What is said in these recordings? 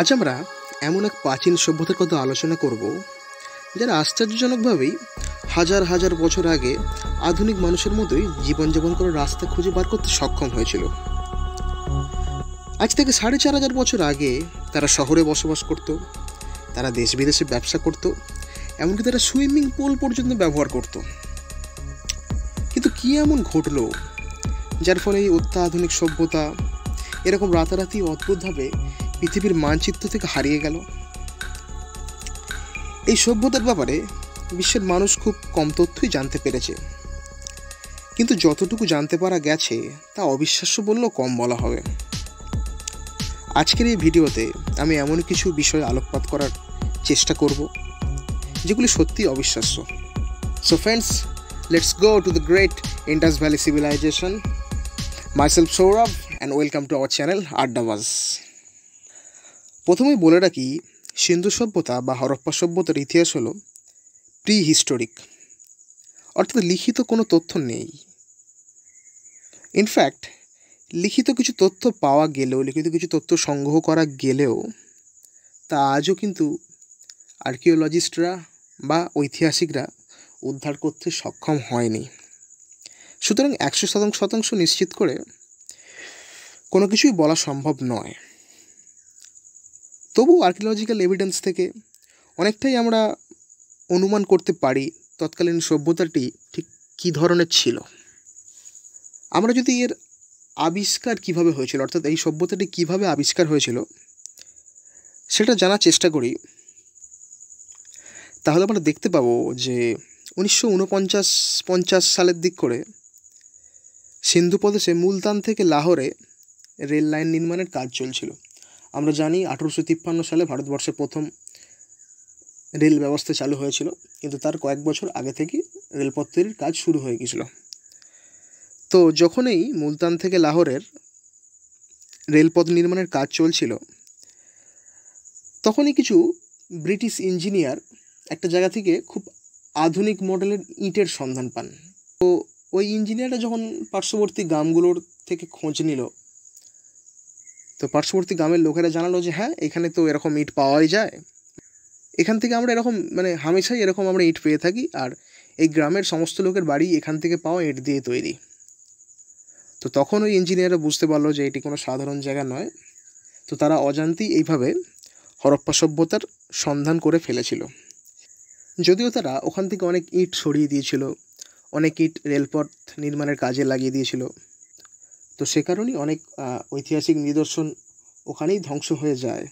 আজ আমরা এমন এক প্রাচীন সভ্যতার কথা আলোচনা করব যারা আশ্চর্যজনকভাবেই হাজার হাজার বছর আগে আধুনিক মানুষের মতোই জীবনযাপন করার রাস্তা খুঁজে বার করতে সক্ষম হয়েছিল আজ থেকে সাড়ে চার হাজার বছর আগে তারা শহরে বসবাস করত তারা দেশ বিদেশে ব্যবসা করত এমনকি তারা সুইমিং পুল পর্যন্ত ব্যবহার করত কিন্তু কী এমন ঘটল যার ফলে এই অত্যাধুনিক সভ্যতা এরকম রাতারাতি অদ্ভুতভাবে পৃথিবীর মানচিত্র থেকে হারিয়ে গেল এই সভ্যতার ব্যাপারে বিশ্বের মানুষ খুব কম তথ্যই জানতে পেরেছে কিন্তু যতটুকু জানতে পারা গেছে তা অবিশ্বাস্য বললেও কম বলা হবে আজকের এই ভিডিওতে আমি এমন কিছু বিষয়ে আলোকপাত করার চেষ্টা করব যেগুলি সত্যি অবিশ্বাস্য so friends let's go to the great Indus valley civilisation myself Sourav and welcome to our channel Addabaj প্রথমেই বলে রাখি সিন্ধু সভ্যতা বা হরপ্পা সভ্যতার ইতিহাস হলো প্রি হিস্টোরিক অর্থাৎ লিখিত কোনো তথ্য নেই ইনফ্যাক্ট লিখিত কিছু তথ্য পাওয়া গেলেও লিখিত কিছু তথ্য সংগ্রহ করা গেলেও তা আজও কিন্তু আর্কিওলজিস্টরা বা ঐতিহাসিকরা উদ্ধার করতে সক্ষম হয়নি সুতরাং একশো শতাংশ শতাংশ নিশ্চিত করে কোনো কিছুই বলা সম্ভব নয় তবু আর্কিওলজিক্যাল এভিডেন্স থেকে অনেকটাই আমরা অনুমান করতে পারি তৎকালীন সভ্যতাটি ঠিক কী ধরনের ছিল আমরা যদি এর আবিষ্কার কিভাবে হয়েছিল অর্থাৎ এই সভ্যতাটি কিভাবে আবিষ্কার হয়েছিল সেটা জানার চেষ্টা করি তাহলে আমরা দেখতে পাবো যে উনিশশো উনপঞ্চাশ পঞ্চাশ সালের দিক করে সিন্ধু প্রদেশে মুলতান থেকে লাহোরে রেল লাইন নির্মাণের কাজ চলছিল আমরা জানি আঠেরোশো তিপ্পান্ন সালে ভারতবর্ষে প্রথম রেল ব্যবস্থা চালু হয়েছিল কিন্তু তার কয়েক বছর আগে থেকেই তৈরির কাজ শুরু হয়ে গিয়েছিল তো যখনই মুলতান থেকে লাহোরের রেলপথ নির্মাণের কাজ চলছিল তখনই কিছু ব্রিটিশ ইঞ্জিনিয়ার একটা জায়গা থেকে খুব আধুনিক মডেলের ইটের সন্ধান পান তো ওই ইঞ্জিনিয়াররা যখন পার্শ্ববর্তী গ্রামগুলোর থেকে খোঁজ নিল তো পার্শ্ববর্তী গ্রামের লোকেরা জানালো যে হ্যাঁ এখানে তো এরকম ইট পাওয়াই যায় এখান থেকে আমরা এরকম মানে হামেশাই এরকম আমরা ইট পেয়ে থাকি আর এই গ্রামের সমস্ত লোকের বাড়ি এখান থেকে পাওয়া ইট দিয়ে তৈরি তো তখন ওই ইঞ্জিনিয়াররা বুঝতে পারলো যে এটি কোনো সাধারণ জায়গা নয় তো তারা অজান্তি এইভাবে হরপ্পা সভ্যতার সন্ধান করে ফেলেছিল যদিও তারা ওখান থেকে অনেক ইট সরিয়ে দিয়েছিল অনেক ইট রেলপথ নির্মাণের কাজে লাগিয়ে দিয়েছিল তো সে কারণেই অনেক ঐতিহাসিক নিদর্শন ওখানেই ধ্বংস হয়ে যায়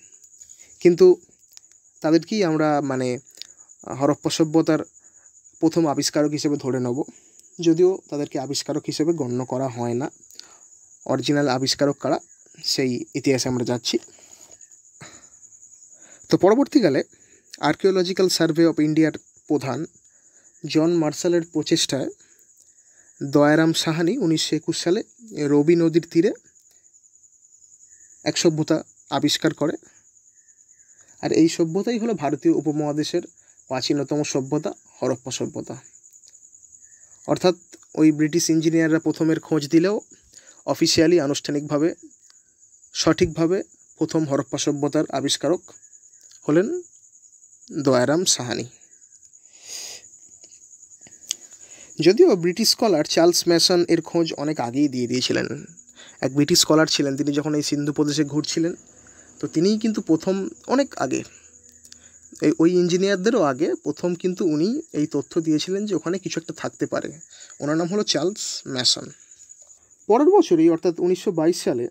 কিন্তু তাদেরকেই আমরা মানে হরপ্পা সভ্যতার প্রথম আবিষ্কারক হিসেবে ধরে নেব যদিও তাদেরকে আবিষ্কারক হিসেবে গণ্য করা হয় না অরিজিনাল আবিষ্কারক কারা সেই ইতিহাসে আমরা যাচ্ছি তো পরবর্তীকালে আর্কিওলজিক্যাল সার্ভে অফ ইন্ডিয়ার প্রধান জন মার্শালের প্রচেষ্টায় দয়ারাম সাহানি উনিশশো একুশ সালে রবি নদীর তীরে এক সভ্যতা আবিষ্কার করে আর এই সভ্যতাই হলো ভারতীয় উপমহাদেশের প্রাচীনতম সভ্যতা হরপ্পা সভ্যতা অর্থাৎ ওই ব্রিটিশ ইঞ্জিনিয়াররা প্রথমের খোঁজ দিলেও অফিসিয়ালি আনুষ্ঠানিকভাবে সঠিকভাবে প্রথম হরপ্পা সভ্যতার আবিষ্কারক হলেন দয়ারাম সাহানি যদিও ব্রিটিশ স্কলার চার্লস ম্যাসন এর খোঁজ অনেক আগেই দিয়ে দিয়েছিলেন এক ব্রিটিশ স্কলার ছিলেন তিনি যখন এই সিন্ধু প্রদেশে ঘুরছিলেন তো তিনিই কিন্তু প্রথম অনেক আগে এই ওই ইঞ্জিনিয়ারদেরও আগে প্রথম কিন্তু উনি এই তথ্য দিয়েছিলেন যে ওখানে কিছু একটা থাকতে পারে ওনার নাম হলো চার্লস ম্যাসন পরের বছরই অর্থাৎ উনিশশো সালে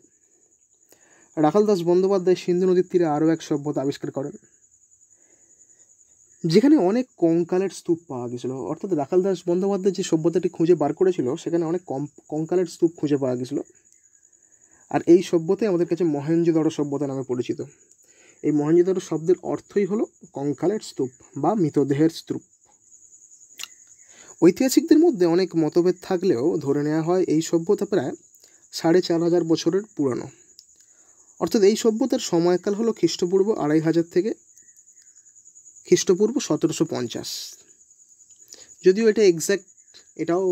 রাখাল দাস বন্দ্যোপাধ্যায় সিন্ধু নদীর তীরে আরও এক সভ্যতা আবিষ্কার করেন যেখানে অনেক কঙ্কালের স্তূপ পাওয়া গেছিলো অর্থাৎ রাখাল দাস বন্দ্যোপাধ্যায় যে সভ্যতাটি খুঁজে বার করেছিল সেখানে অনেক কম কঙ্কালের স্তূপ খুঁজে পাওয়া গেছিলো আর এই সভ্যতাই আমাদের কাছে মহেঞ্জোদারো সভ্যতা নামে পরিচিত এই মহেঞ্জোদারো শব্দের অর্থই হলো কঙ্কালের স্তূপ বা মৃতদেহের স্তূপ ঐতিহাসিকদের মধ্যে অনেক মতভেদ থাকলেও ধরে নেওয়া হয় এই সভ্যতা প্রায় সাড়ে চার হাজার বছরের পুরানো অর্থাৎ এই সভ্যতার সময়কাল হলো খ্রিস্টপূর্ব আড়াই হাজার থেকে খ্রিস্টপূর্ব সতেরোশো পঞ্চাশ যদিও এটা এক্স্যাক্ট এটাও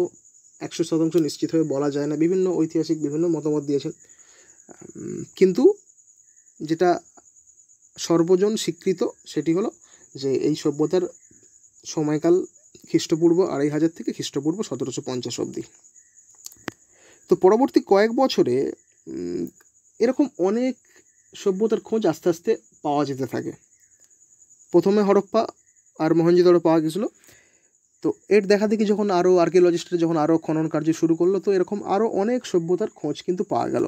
একশো শতাংশ নিশ্চিত হয়ে বলা যায় না বিভিন্ন ঐতিহাসিক বিভিন্ন মতামত দিয়েছেন কিন্তু যেটা সর্বজন স্বীকৃত সেটি হলো যে এই সভ্যতার সময়কাল খ্রিস্টপূর্ব আড়াই হাজার থেকে খ্রিস্টপূর্ব সতেরোশো পঞ্চাশ অবধি তো পরবর্তী কয়েক বছরে এরকম অনেক সভ্যতার খোঁজ আস্তে আস্তে পাওয়া যেতে থাকে প্রথমে হরপ্পা আর মহেঞ্জোদারো পাওয়া গেছিলো তো এর দেখা দেখি যখন আরও আর্কিওলজিস্টরা যখন আরও খনন কার্য শুরু করলো তো এরকম আরও অনেক সভ্যতার খোঁজ কিন্তু পাওয়া গেল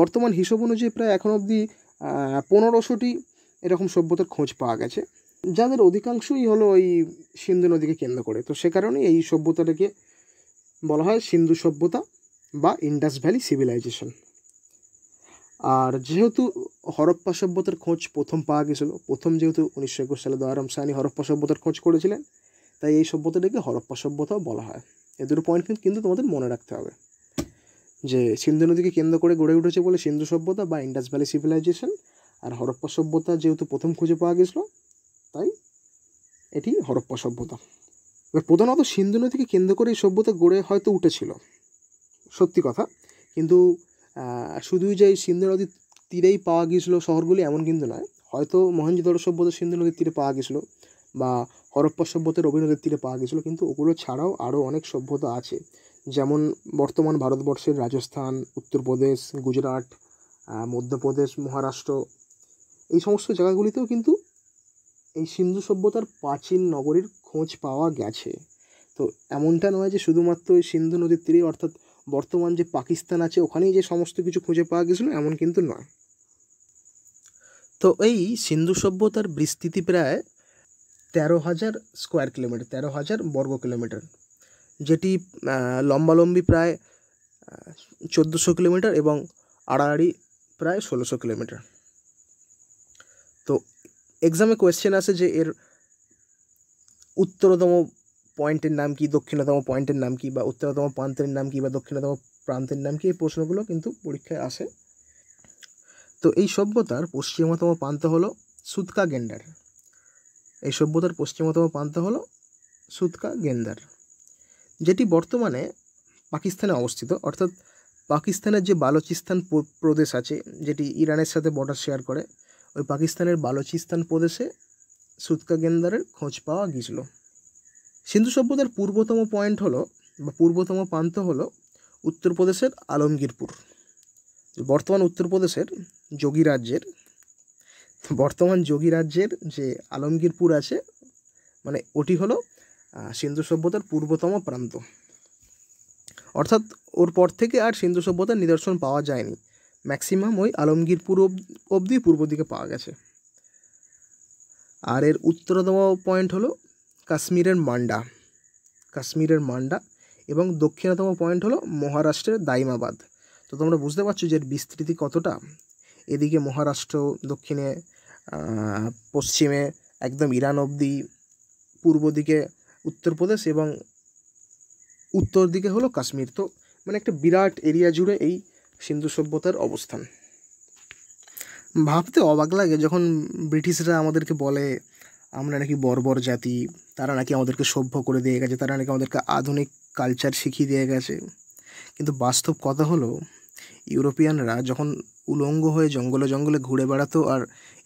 বর্তমান হিসব অনুযায়ী প্রায় এখন অবধি পনেরোশোটি এরকম সভ্যতার খোঁজ পাওয়া গেছে যাদের অধিকাংশই হলো ওই সিন্ধু নদীকে কেন্দ্র করে তো সে কারণে এই সভ্যতাটাকে বলা হয় সিন্ধু সভ্যতা বা ইন্ডাস ভ্যালি সিভিলাইজেশন আর যেহেতু হরপ্পা সভ্যতার খোঁজ প্রথম পাওয়া গেছিলো প্রথম যেহেতু উনিশশো একুশ সালে দয়ারাম সাহানি হরপ্পা সভ্যতার খোঁজ করেছিলেন তাই এই সভ্যতাটাকে হরপ্পা সভ্যতাও বলা হয় এ দুটো পয়েন্ট কিন্তু তোমাদের মনে রাখতে হবে যে সিন্ধু নদীকে কেন্দ্র করে গড়ে উঠেছে বলে সিন্ধু সভ্যতা বা ইন্ডাস ভ্যালি সিভিলাইজেশন আর হরপ্পা সভ্যতা যেহেতু প্রথম খুঁজে পাওয়া গেছিলো তাই এটি হরপ্পা সভ্যতা এবার প্রধানত সিন্ধু নদীকে কেন্দ্র করে এই সভ্যতা গড়ে হয়তো উঠেছিল সত্যি কথা কিন্তু শুধুই যে এই সিন্ধু নদীর তীরেই পাওয়া গিয়েছিল শহরগুলি এমন কিন্তু নয় হয়তো মহেঞ্জোদারো সভ্যতা সিন্ধু নদীর তীরে পাওয়া গেছিলো বা হরপ্পা সভ্যতা রবি নদীর তীরে পাওয়া গেছিলো কিন্তু ওগুলো ছাড়াও আরও অনেক সভ্যতা আছে যেমন বর্তমান ভারতবর্ষের রাজস্থান উত্তরপ্রদেশ গুজরাট মধ্যপ্রদেশ মহারাষ্ট্র এই সমস্ত জায়গাগুলিতেও কিন্তু এই সিন্ধু সভ্যতার প্রাচীন নগরীর খোঁজ পাওয়া গেছে তো এমনটা নয় যে শুধুমাত্র ওই সিন্ধু নদীর তীরে অর্থাৎ বর্তমান যে পাকিস্তান আছে ওখানেই যে সমস্ত কিছু খুঁজে পাওয়া গেছিলো এমন কিন্তু নয় তো এই সিন্ধু সভ্যতার বিস্তৃতি প্রায় তেরো হাজার স্কোয়ার কিলোমিটার তেরো হাজার বর্গ কিলোমিটার যেটি লম্বালম্বি প্রায় চোদ্দোশো কিলোমিটার এবং আড়াআড়ি প্রায় ষোলোশো কিলোমিটার তো এক্সামে কোয়েশ্চেন আছে যে এর উত্তরতম পয়েন্টের নাম কি দক্ষিণতম পয়েন্টের নাম কি বা উত্তরতম প্রান্তের নাম কি বা দক্ষিণতম প্রান্তের নাম কি এই প্রশ্নগুলো কিন্তু পরীক্ষায় আসে তো এই সভ্যতার পশ্চিমতম প্রান্ত হলো সুতকা গেন্ডার এই সভ্যতার পশ্চিমতম প্রান্ত হলো সুতকা গেন্দার যেটি বর্তমানে পাকিস্তানে অবস্থিত অর্থাৎ পাকিস্তানের যে বালুচিস্তান প্রদেশ আছে যেটি ইরানের সাথে বর্ডার শেয়ার করে ওই পাকিস্তানের বালুচিস্তান প্রদেশে সুতকা গেন্দারের খোঁজ পাওয়া গিয়েছিল সিন্ধু সভ্যতার পূর্বতম পয়েন্ট হলো বা পূর্বতম প্রান্ত হলো উত্তরপ্রদেশের আলমগীরপুর বর্তমান উত্তরপ্রদেশের যোগী রাজ্যের বর্তমান যোগী রাজ্যের যে আলমগীরপুর আছে মানে ওটি হলো সিন্ধু সভ্যতার পূর্বতম প্রান্ত অর্থাৎ ওর পর থেকে আর সিন্ধু সভ্যতার নিদর্শন পাওয়া যায়নি ম্যাক্সিমাম ওই আলমগীরপুর অবধি পূর্ব দিকে পাওয়া গেছে আর এর উত্তরতম পয়েন্ট হলো কাশ্মীরের মান্ডা কাশ্মীরের মান্ডা এবং দক্ষিণতম পয়েন্ট হলো মহারাষ্ট্রের দাইমাবাদ তো তোমরা বুঝতে পারছো যে এর বিস্তৃতি কতটা এদিকে মহারাষ্ট্র দক্ষিণে পশ্চিমে একদম ইরান অবধি পূর্ব দিকে উত্তরপ্রদেশ এবং উত্তর দিকে হলো কাশ্মীর তো মানে একটা বিরাট এরিয়া জুড়ে এই সিন্ধু সভ্যতার অবস্থান ভাবতে অবাক লাগে যখন ব্রিটিশরা আমাদেরকে বলে আমরা নাকি বর্বর জাতি তারা নাকি আমাদেরকে সভ্য করে দিয়ে গেছে তারা নাকি আমাদেরকে আধুনিক কালচার শিখিয়ে দিয়ে গেছে কিন্তু বাস্তব কথা হলো ইউরোপিয়ানরা যখন উলঙ্গ হয়ে জঙ্গলে জঙ্গলে ঘুরে বেড়াতো আর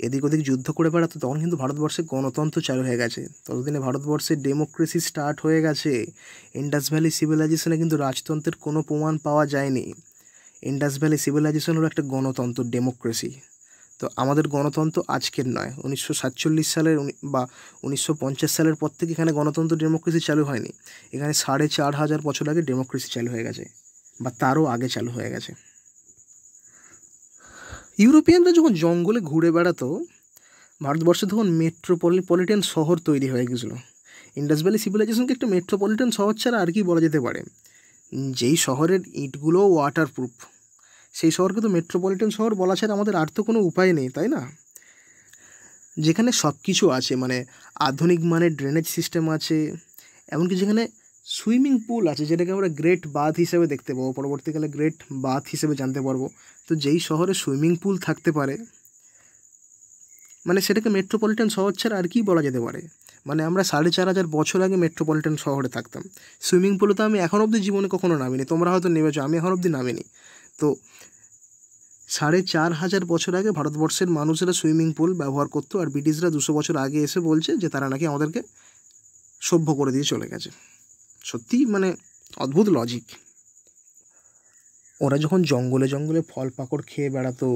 এদিক ওদিক যুদ্ধ করে বেড়াতো তখন কিন্তু ভারতবর্ষে গণতন্ত্র চালু হয়ে গেছে ততদিনে ভারতবর্ষে ডেমোক্রেসি স্টার্ট হয়ে গেছে ইন্ডাস ভ্যালি সিভিলাইজেশনে কিন্তু রাজতন্ত্রের কোনো প্রমাণ পাওয়া যায়নি ইন্ডাস ভ্যালি সিভিলাইজেশন হলো একটা গণতন্ত্র ডেমোক্রেসি তো আমাদের গণতন্ত্র আজকের নয় উনিশশো সাতচল্লিশ সালের বা উনিশশো সালের পর থেকে এখানে গণতন্ত্র ডেমোক্রেসি চালু হয়নি এখানে সাড়ে চার হাজার বছর আগে ডেমোক্রেসি চালু হয়ে গেছে বা তারও আগে চালু হয়ে গেছে ইউরোপিয়ানরা যখন জঙ্গলে ঘুরে বেড়াতো ভারতবর্ষে তখন মেট্রোপলিটন শহর তৈরি হয়ে গেছিলো ইন্ডাস ভ্যালি সিভিলাইজেশনকে একটা মেট্রোপলিটন শহর ছাড়া আর কি বলা যেতে পারে যেই শহরের ইটগুলো ওয়াটারপ্রুফ সেই শহরকে তো মেট্রোপলিটন শহর বলা ছাড়া আমাদের আর তো কোনো উপায় নেই তাই না যেখানে সব কিছু আছে মানে আধুনিক মানের ড্রেনেজ সিস্টেম আছে এমনকি যেখানে সুইমিং পুল আছে যেটাকে আমরা গ্রেট বাথ হিসেবে দেখতে পাবো পরবর্তীকালে গ্রেট বাথ হিসেবে জানতে পারবো তো যেই শহরে সুইমিং পুল থাকতে পারে মানে সেটাকে মেট্রোপলিটন শহর ছাড়া আর কি বলা যেতে পারে মানে আমরা সাড়ে চার হাজার বছর আগে মেট্রোপলিটন শহরে থাকতাম সুইমিং পুলে তো আমি এখন অবধি জীবনে কখনো নামিনি তোমরা হয়তো নেমেছো আমি এখন অবধি নামিনি তো সাড়ে চার হাজার বছর আগে ভারতবর্ষের মানুষেরা সুইমিং পুল ব্যবহার করতো আর ব্রিটিশরা দুশো বছর আগে এসে বলছে যে তারা নাকি আমাদেরকে সভ্য করে দিয়ে চলে গেছে সত্যি মানে অদ্ভুত লজিক ওরা যখন জঙ্গলে জঙ্গলে ফল পাকড় খেয়ে বেড়াতো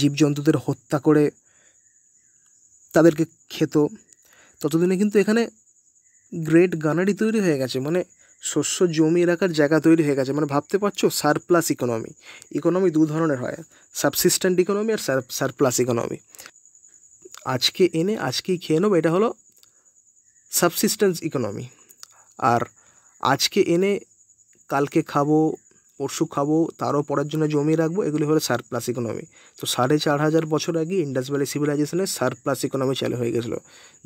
জীবজন্তুদের হত্যা করে তাদেরকে খেত ততদিনে কিন্তু এখানে গ্রেট গানারি তৈরি হয়ে গেছে মানে শস্য জমি এলাকার জায়গা তৈরি হয়ে গেছে মানে ভাবতে পারছো সারপ্লাস ইকোনমি ইকোনমি দু ধরনের হয় সাবসিস্ট্যান্ট ইকোনমি আর সার সারপ্লাস ইকোনমি আজকে এনে আজকেই খেয়ে নেবো এটা হলো সাবসিস্ট্যান্স ইকোনমি আর আজকে এনে কালকে খাবো পরশু খাবো তারও পরের জন্য জমিয়ে রাখবো এগুলি হলো সারপ্লাস ইকোনমি তো সাড়ে চার হাজার বছর আগে ইন্ডাস ভ্যালি সিভিলাইজেশনে সারপ্লাস ইকোনমি চালু হয়ে গেছিলো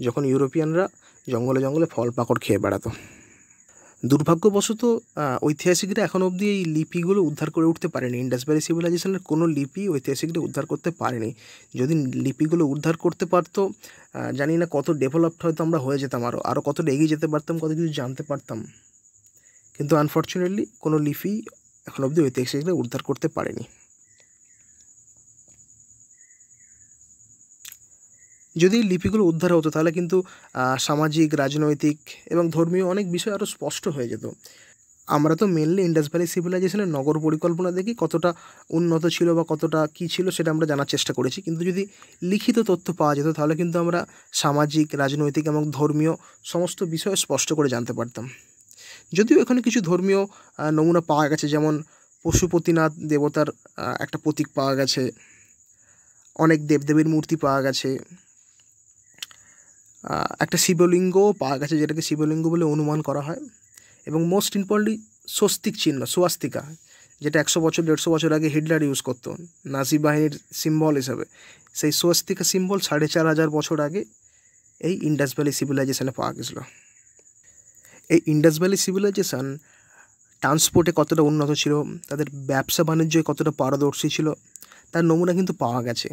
যখন ইউরোপিয়ানরা জঙ্গলে জঙ্গলে ফল পাকড় খেয়ে বেড়াতো দুর্ভাগ্যবশত ঐতিহাসিকরা এখন অবধি এই লিপিগুলো উদ্ধার করে উঠতে পারেনি ইন্ডাস ভ্যালি সিভিলাইজেশনের কোনো লিপি ঐতিহাসিকরা উদ্ধার করতে পারেনি যদি লিপিগুলো উদ্ধার করতে পারতো জানি না কত ডেভেলপড হয়তো আমরা হয়ে যেতাম আরও আরও কতটা এগিয়ে যেতে পারতাম কত কিছু জানতে পারতাম কিন্তু আনফর্চুনেটলি কোনো লিপি এখন অবধি ঐতিহাসিকরা উদ্ধার করতে পারেনি যদি এই লিপিগুলো উদ্ধার হতো তাহলে কিন্তু সামাজিক রাজনৈতিক এবং ধর্মীয় অনেক বিষয় আরও স্পষ্ট হয়ে যেত আমরা তো মেনলি ইন্ডাস ভ্যালি সিভিলাইজেশনের নগর পরিকল্পনা দেখি কতটা উন্নত ছিল বা কতটা কি ছিল সেটা আমরা জানার চেষ্টা করেছি কিন্তু যদি লিখিত তথ্য পাওয়া যেত তাহলে কিন্তু আমরা সামাজিক রাজনৈতিক এবং ধর্মীয় সমস্ত বিষয় স্পষ্ট করে জানতে পারতাম যদিও এখানে কিছু ধর্মীয় নমুনা পাওয়া গেছে যেমন পশুপতিনাথ দেবতার একটা প্রতীক পাওয়া গেছে অনেক দেবদেবীর মূর্তি পাওয়া গেছে একটা শিবলিঙ্গ পাওয়া গেছে যেটাকে শিবলিঙ্গ বলে অনুমান করা হয় এবং মোস্ট ইম্পর্টেন্টলি স্বস্তিক চিহ্ন সুয়াস্তিকা যেটা একশো বছর দেড়শো বছর আগে হিটলার ইউজ করত নাজি বাহিনীর সিম্বল হিসাবে সেই স্বস্তিকা সিম্বল সাড়ে চার হাজার বছর আগে এই ইন্ডাস ভ্যালি সিভিলাইজেশানে পাওয়া গেছিলো এই ইন্ডাস ভ্যালি সিভিলাইজেশান ট্রান্সপোর্টে কতটা উন্নত ছিল তাদের ব্যবসা বাণিজ্যে কতটা পারদর্শী ছিল তার নমুনা কিন্তু পাওয়া গেছে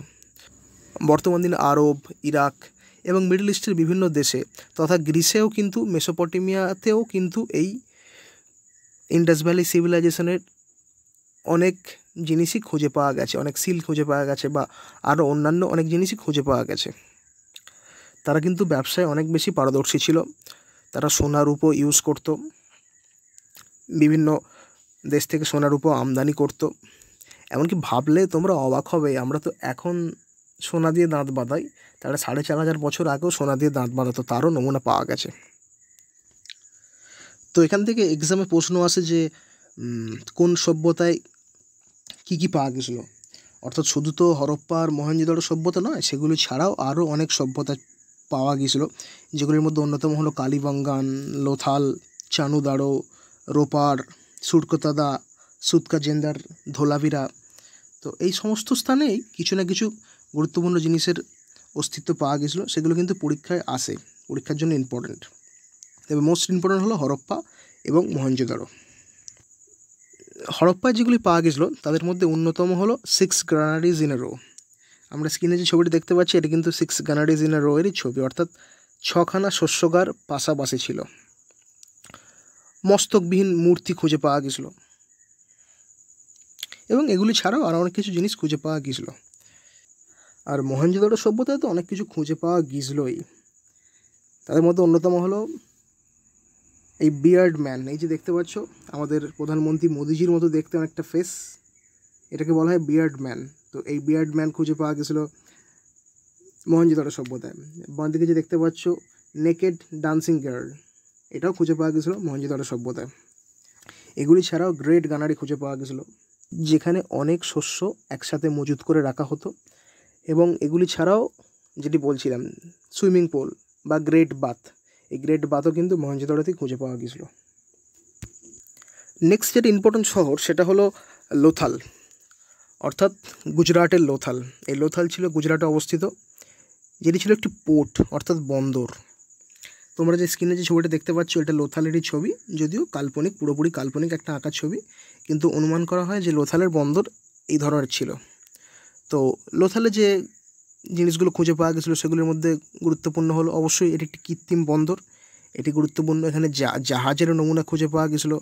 বর্তমান দিনে আরব ইরাক এবং মিডল ইস্টের বিভিন্ন দেশে তথা গ্রিসেও কিন্তু মেসোপটেমিয়াতেও কিন্তু এই ইন্ডাস ভ্যালি সিভিলাইজেশনের অনেক জিনিসই খুঁজে পাওয়া গেছে অনেক সিল খুঁজে পাওয়া গেছে বা আরও অন্যান্য অনেক জিনিসই খুঁজে পাওয়া গেছে তারা কিন্তু ব্যবসায় অনেক বেশি পারদর্শী ছিল তারা সোনা রূপো ইউজ করত বিভিন্ন দেশ থেকে সোনার রূপো আমদানি করত এমনকি ভাবলে তোমরা অবাক হবে আমরা তো এখন সোনা দিয়ে দাঁত বাঁধায় তারা সাড়ে চার হাজার বছর আগেও সোনা দিয়ে দাঁত বাঁধাতো তারও নমুনা পাওয়া গেছে তো এখান থেকে এক্সামে প্রশ্ন আসে যে কোন সভ্যতায় কি কি পাওয়া গেছিলো অর্থাৎ শুধু তো হরপ্পা আর মহেঞ্জোদারো সভ্যতা নয় সেগুলি ছাড়াও আরও অনেক সভ্যতা পাওয়া গিয়েছিল যেগুলির মধ্যে অন্যতম হলো কালীবাঙ্গান লোথাল চানুদাড়ো রোপার সুটকতাদা সুতকা জেন্দার ধোলাভিরা তো এই সমস্ত স্থানেই কিছু না কিছু গুরুত্বপূর্ণ জিনিসের অস্তিত্ব পাওয়া গেছিলো সেগুলো কিন্তু পরীক্ষায় আসে পরীক্ষার জন্য ইম্পর্টেন্ট তবে মোস্ট ইম্পর্টেন্ট হলো হরপ্পা এবং মহেঞ্জোদারো হরপ্পায় যেগুলি পাওয়া গেছিলো তাদের মধ্যে অন্যতম হলো সিক্স গ্রানারিজ ইন রো আমরা স্ক্রিনে যে ছবিটি দেখতে পাচ্ছি এটা কিন্তু সিক্স গ্রানারিজ ইন রো এরই ছবি অর্থাৎ ছখানা শস্যগার পাশাপাশি ছিল মস্তকবিহীন মূর্তি খুঁজে পাওয়া গেছিলো এবং এগুলি ছাড়াও আরও অনেক কিছু জিনিস খুঁজে পাওয়া গেছিলো আর মহেঞ্জোদারো সভ্যতায় তো অনেক কিছু খুঁজে পাওয়া গিজলই তাদের মধ্যে অন্যতম হলো এই বিয়ার্ড ম্যান এই যে দেখতে পাচ্ছ আমাদের প্রধানমন্ত্রী মোদিজির মতো দেখতে অনেকটা ফেস এটাকে বলা হয় বিয়ার্ড ম্যান তো এই বিয়ার্ড ম্যান খুঁজে পাওয়া গেছিলো মহেঞ্জোদারো সভ্যতায় বাঁদিকে দিকে যে দেখতে পাচ্ছ নেকেড ডান্সিং গার্ল এটাও খুঁজে পাওয়া গেছিলো মহেঞ্জোদারো সভ্যতায় এগুলি ছাড়াও গ্রেট গানারি খুঁজে পাওয়া গেছিলো যেখানে অনেক শস্য একসাথে মজুত করে রাখা হতো এবং এগুলি ছাড়াও যেটি বলছিলাম সুইমিং পুল বা গ্রেট বাথ এই গ্রেট বাথও কিন্তু মহেঞ্জোদারোতে খুঁজে পাওয়া গেছিল নেক্সট যেটা ইম্পর্টেন্ট শহর সেটা হলো লোথাল অর্থাৎ গুজরাটের লোথাল এই লোথাল ছিল গুজরাটে অবস্থিত যেটি ছিল একটি পোর্ট অর্থাৎ বন্দর তোমরা যে স্ক্রিনে যে ছবিটা দেখতে পাচ্ছ এটা লোথালেরই ছবি যদিও কাল্পনিক পুরোপুরি কাল্পনিক একটা আঁকা ছবি কিন্তু অনুমান করা হয় যে লোথালের বন্দর এই ধরনের ছিল তো লোথালে যে জিনিসগুলো খুঁজে পাওয়া গেছিলো সেগুলির মধ্যে গুরুত্বপূর্ণ হলো অবশ্যই এটি একটি কৃত্রিম বন্দর এটি গুরুত্বপূর্ণ এখানে জাহাজের নমুনা খুঁজে পাওয়া গেছিলো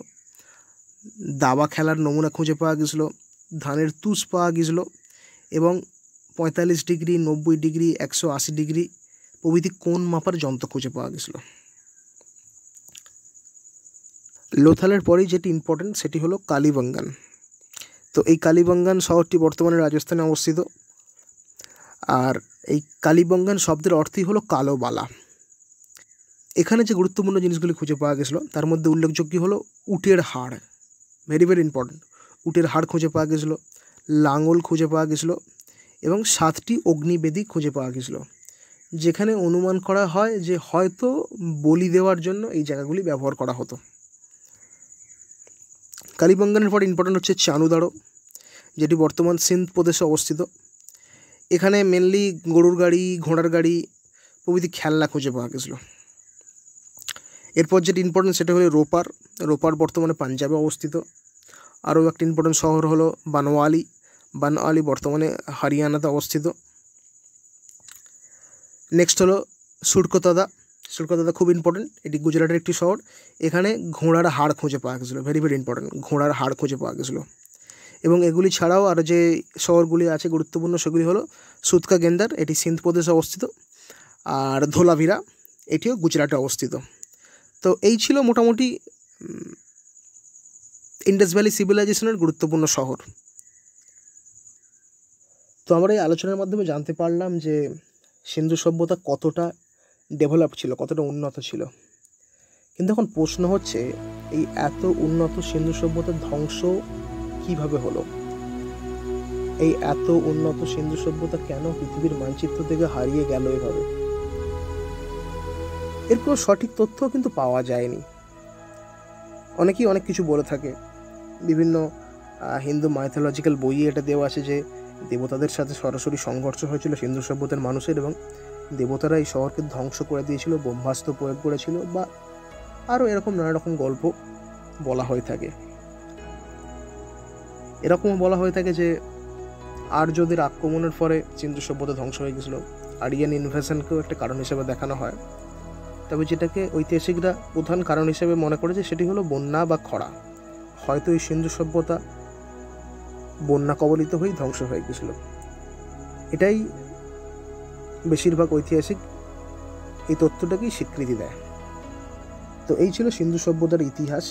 দাবা খেলার নমুনা খুঁজে পাওয়া গেছিলো ধানের তুষ পাওয়া গেছিলো এবং পঁয়তাল্লিশ ডিগ্রি নব্বই ডিগ্রি একশো আশি ডিগ্রি প্রভৃতি কোন মাপার যন্ত্র খুঁজে পাওয়া গেছিলো লোথালের পরেই যেটি ইম্পর্টেন্ট সেটি হলো কালীবাঙ্গান তো এই কালীবঙ্গান শহরটি বর্তমানে রাজস্থানে অবস্থিত আর এই কালীবঙ্গান শব্দের অর্থই হলো কালো বালা এখানে যে গুরুত্বপূর্ণ জিনিসগুলি খুঁজে পাওয়া গেছিলো তার মধ্যে উল্লেখযোগ্য হলো উটের হাড় ভেরি ভেরি ইম্পর্টেন্ট উটের হাড় খুঁজে পাওয়া গেছিলো লাঙল খুঁজে পাওয়া গেছিলো এবং সাতটি অগ্নিবেদী খুঁজে পাওয়া গেছিলো যেখানে অনুমান করা হয় যে হয়তো বলি দেওয়ার জন্য এই জায়গাগুলি ব্যবহার করা হতো কালীবঙ্গানের পর ইম্পর্টেন্ট হচ্ছে চানুদারো যেটি বর্তমান সিন্ধ প্রদেশে অবস্থিত এখানে মেনলি গরুর গাড়ি ঘোড়ার গাড়ি প্রভৃতি খেলনা খুঁজে পাওয়া গেছিলো এরপর যেটি ইম্পর্টেন্ট সেটা হলো রোপার রোপার বর্তমানে পাঞ্জাবে অবস্থিত আরও একটি ইম্পর্টেন্ট শহর হলো বানোয়ালি বানোয়ালি বর্তমানে হরিয়ানাতে অবস্থিত নেক্সট হলো সুরকোতাদা স্টেট দাদা খুব ইম্পর্টেন্ট এটি গুজরাটের একটি শহর এখানে ঘোড়ার হাড় খুঁজে পাওয়া গেছিলো ভেরি ভেরি ইম্পর্টেন্ট ঘোড়ার হাড় খুঁজে পাওয়া গেছিলো এবং এগুলি ছাড়াও আরও যে শহরগুলি আছে গুরুত্বপূর্ণ সেগুলি হলো সুতকা গেন্দার এটি সিন্ধ প্রদেশে অবস্থিত আর ধোলাভিরা এটিও গুজরাটে অবস্থিত তো এই ছিল মোটামুটি ইন্ডাস ভ্যালি সিভিলাইজেশনের গুরুত্বপূর্ণ শহর তো আমরা এই আলোচনার মাধ্যমে জানতে পারলাম যে সিন্ধু সভ্যতা কতটা ডেভেলপ ছিল কতটা উন্নত ছিল কিন্তু এখন প্রশ্ন হচ্ছে এই এত উন্নত সিন্ধু সভ্যতার ধ্বংস কিভাবে হলো এই এত উন্নত সিন্ধু সভ্যতা কেন পৃথিবীর মানচিত্র থেকে হারিয়ে গেল এভাবে এর কোনো সঠিক তথ্য কিন্তু পাওয়া যায়নি অনেকেই অনেক কিছু বলে থাকে বিভিন্ন হিন্দু মাইথোলজিক্যাল বইয়ে এটা দেওয়া আছে যে দেবতাদের সাথে সরাসরি সংঘর্ষ হয়েছিল সিন্ধু সভ্যতার মানুষের এবং দেবতারা এই শহরকে ধ্বংস করে দিয়েছিল ব্রহ্মাস্ত্র প্রয়োগ করেছিল বা আরও এরকম নানা রকম গল্প বলা হয়ে থাকে এরকমও বলা হয়ে থাকে যে আর্যদের আক্রমণের ফলে সিন্ধু সভ্যতা ধ্বংস হয়ে গেছিলো আরিয়ান ইনভেশনকেও একটা কারণ হিসেবে দেখানো হয় তবে যেটাকে ঐতিহাসিকরা প্রধান কারণ হিসেবে মনে করেছে সেটি হলো বন্যা বা খরা হয়তো এই সিন্ধু সভ্যতা বন্যা কবলিত হয়েই ধ্বংস হয়ে গেছিল এটাই বেশিরভাগ ঐতিহাসিক এই তথ্যটাকেই স্বীকৃতি দেয় তো এই ছিল সিন্ধু সভ্যতার ইতিহাস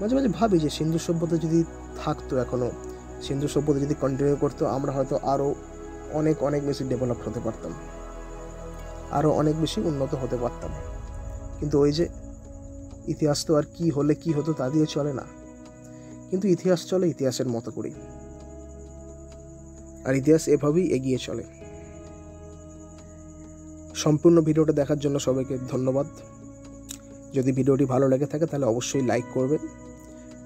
মাঝে মাঝে ভাবি যে সিন্ধু সভ্যতা যদি থাকতো এখনও সিন্ধু সভ্যতা যদি কন্টিনিউ করতো আমরা হয়তো আরও অনেক অনেক বেশি ডেভেলপ হতে পারতাম আরও অনেক বেশি উন্নত হতে পারতাম কিন্তু ওই যে ইতিহাস তো আর কি হলে কি হতো তা দিয়ে চলে না কিন্তু ইতিহাস চলে ইতিহাসের মতো করেই আর ইতিহাস এভাবেই এগিয়ে চলে সম্পূর্ণ ভিডিওটা দেখার জন্য সবাইকে ধন্যবাদ যদি ভিডিওটি ভালো লেগে থাকে তাহলে অবশ্যই লাইক করবে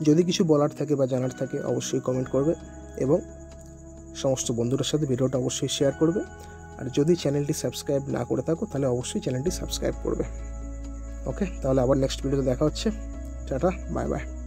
যদি কিছু বলার থাকে বা জানার থাকে অবশ্যই কমেন্ট করবে এবং সমস্ত বন্ধুদের সাথে ভিডিওটা অবশ্যই শেয়ার করবে আর যদি চ্যানেলটি সাবস্ক্রাইব না করে থাকো তাহলে অবশ্যই চ্যানেলটি সাবস্ক্রাইব করবে ওকে তাহলে আবার নেক্সট ভিডিওতে দেখা হচ্ছে টাটা বাই বাই